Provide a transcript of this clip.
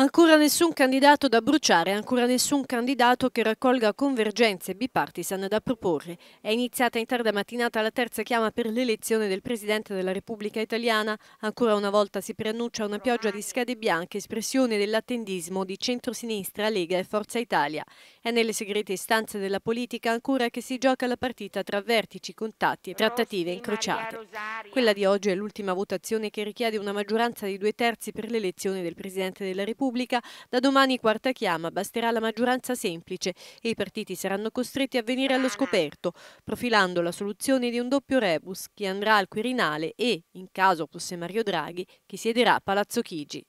Ancora nessun candidato da bruciare, ancora nessun candidato che raccolga convergenze bipartisan da proporre. È iniziata in tarda mattinata la terza chiama per l'elezione del Presidente della Repubblica Italiana. Ancora una volta si preannuncia una pioggia di schede bianche, espressione dell'attendismo di centrosinistra, Lega e Forza Italia. È nelle segrete istanze della politica ancora che si gioca la partita tra vertici, contatti e trattative incrociate. Quella di oggi è l'ultima votazione che richiede una maggioranza di due terzi per l'elezione del Presidente della Repubblica Repubblica, da domani quarta chiama, basterà la maggioranza semplice e i partiti saranno costretti a venire allo scoperto, profilando la soluzione di un doppio rebus, chi andrà al Quirinale e, in caso fosse Mario Draghi, chi siederà a Palazzo Chigi.